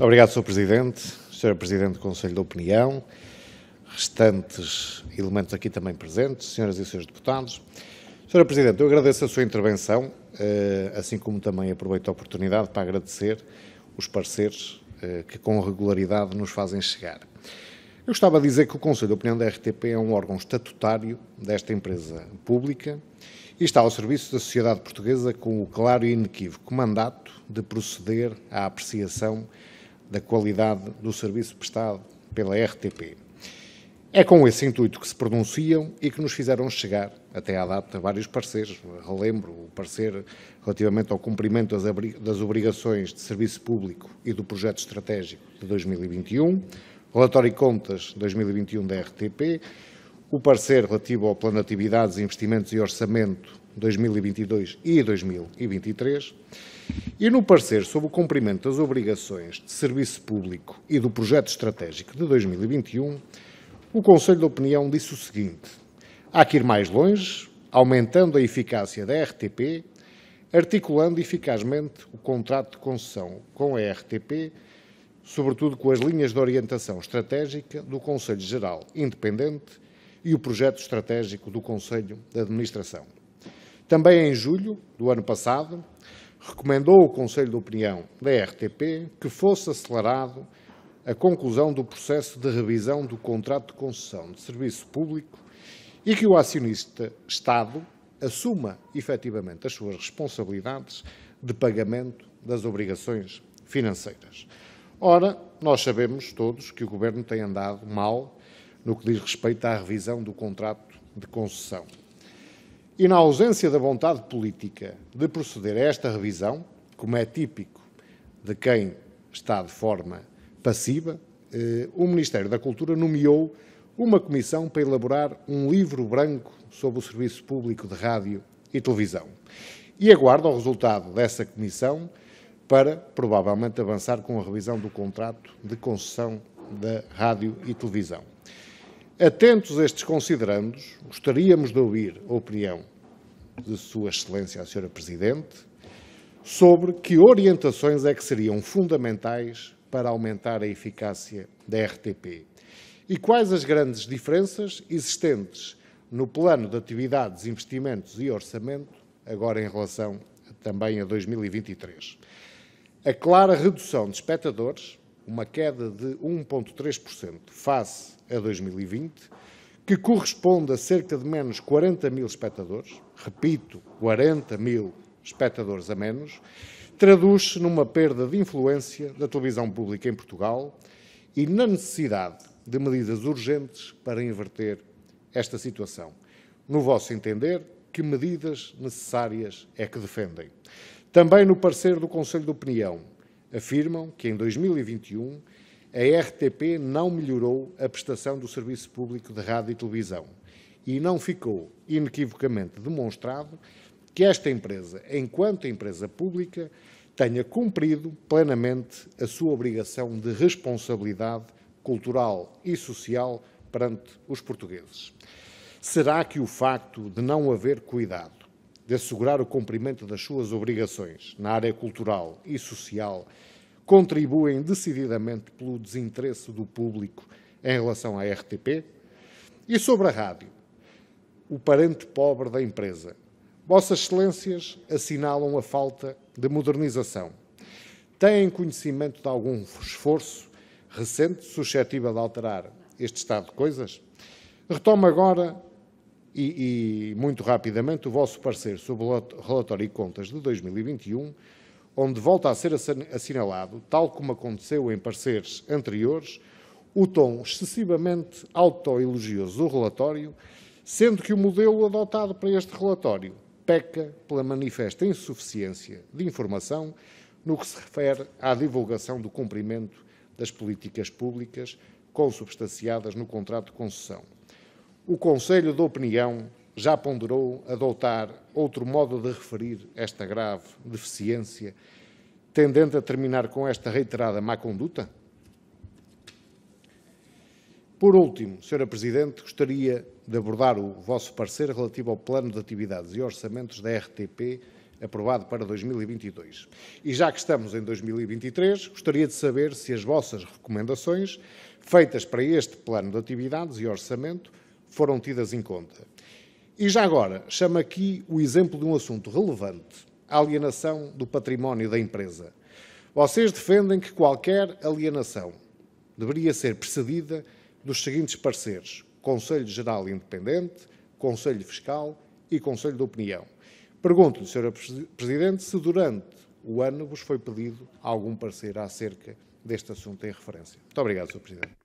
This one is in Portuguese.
Obrigado, Sr. Presidente, Sr. Presidente do Conselho da Opinião, restantes elementos aqui também presentes, senhoras e senhores deputados. Sra. Presidente, eu agradeço a sua intervenção, eh, assim como também aproveito a oportunidade para agradecer os parceiros eh, que com regularidade nos fazem chegar. Eu gostava de dizer que o Conselho de Opinião da RTP é um órgão estatutário desta empresa pública e está ao serviço da sociedade portuguesa com o claro e inequívoco mandato de proceder à apreciação da qualidade do serviço prestado pela RTP. É com esse intuito que se pronunciam e que nos fizeram chegar, até à data, vários parceiros. Relembro o parecer relativamente ao cumprimento das obrigações de serviço público e do projeto estratégico de 2021, relatório e contas 2021 da RTP, o parecer relativo ao Plano de Atividades, Investimentos e Orçamento 2022 e 2023, e no parecer sobre o cumprimento das obrigações de serviço público e do projeto estratégico de 2021, o Conselho de Opinião disse o seguinte: há que ir mais longe, aumentando a eficácia da RTP, articulando eficazmente o contrato de concessão com a RTP, sobretudo com as linhas de orientação estratégica do Conselho Geral Independente e o projeto estratégico do Conselho de Administração. Também em julho do ano passado, recomendou o Conselho de Opinião da RTP que fosse acelerado a conclusão do processo de revisão do contrato de concessão de serviço público e que o acionista Estado assuma efetivamente as suas responsabilidades de pagamento das obrigações financeiras. Ora, nós sabemos todos que o Governo tem andado mal no que diz respeito à revisão do contrato de concessão. E na ausência da vontade política de proceder a esta revisão, como é típico de quem está de forma passiva, eh, o Ministério da Cultura nomeou uma comissão para elaborar um livro branco sobre o serviço público de rádio e televisão. E aguarda o resultado dessa comissão para, provavelmente, avançar com a revisão do contrato de concessão da rádio e televisão. Atentos a estes considerandos, gostaríamos de ouvir a opinião de Sua Excelência a Sra. Presidente sobre que orientações é que seriam fundamentais para aumentar a eficácia da RTP e quais as grandes diferenças existentes no plano de atividades, investimentos e orçamento, agora em relação também a 2023. A clara redução de espectadores uma queda de 1,3% face a 2020, que corresponde a cerca de menos 40 mil espectadores, repito, 40 mil espectadores a menos, traduz-se numa perda de influência da televisão pública em Portugal e na necessidade de medidas urgentes para inverter esta situação. No vosso entender, que medidas necessárias é que defendem? Também no parecer do Conselho de Opinião, afirmam que em 2021 a RTP não melhorou a prestação do serviço público de rádio e televisão e não ficou inequivocamente demonstrado que esta empresa, enquanto empresa pública, tenha cumprido plenamente a sua obrigação de responsabilidade cultural e social perante os portugueses. Será que o facto de não haver cuidado de assegurar o cumprimento das suas obrigações na área cultural e social, contribuem decididamente pelo desinteresse do público em relação à RTP? E sobre a rádio, o parente pobre da empresa. Vossas Excelências assinalam a falta de modernização. Têm conhecimento de algum esforço recente suscetível de alterar este estado de coisas? Retomo agora e, e, muito rapidamente o vosso parecer sobre o relatório e contas de 2021, onde volta a ser assinalado, tal como aconteceu em pareceres anteriores, o tom excessivamente autoelogioso do relatório, sendo que o modelo adotado para este relatório peca pela manifesta insuficiência de informação no que se refere à divulgação do cumprimento das políticas públicas consubstanciadas no contrato de concessão o Conselho de Opinião já ponderou adotar outro modo de referir esta grave deficiência, tendente a terminar com esta reiterada má conduta? Por último, Sra. Presidente, gostaria de abordar o vosso parecer relativo ao Plano de Atividades e Orçamentos da RTP, aprovado para 2022. E já que estamos em 2023, gostaria de saber se as vossas recomendações, feitas para este Plano de Atividades e Orçamento, foram tidas em conta. E já agora, chamo aqui o exemplo de um assunto relevante: a alienação do património da empresa. Vocês defendem que qualquer alienação deveria ser precedida dos seguintes parceiros: Conselho Geral Independente, Conselho Fiscal e Conselho de Opinião. Pergunto-lhe, Sr. Presidente, se durante o ano vos foi pedido algum parecer acerca deste assunto em referência. Muito obrigado, Sr. Presidente.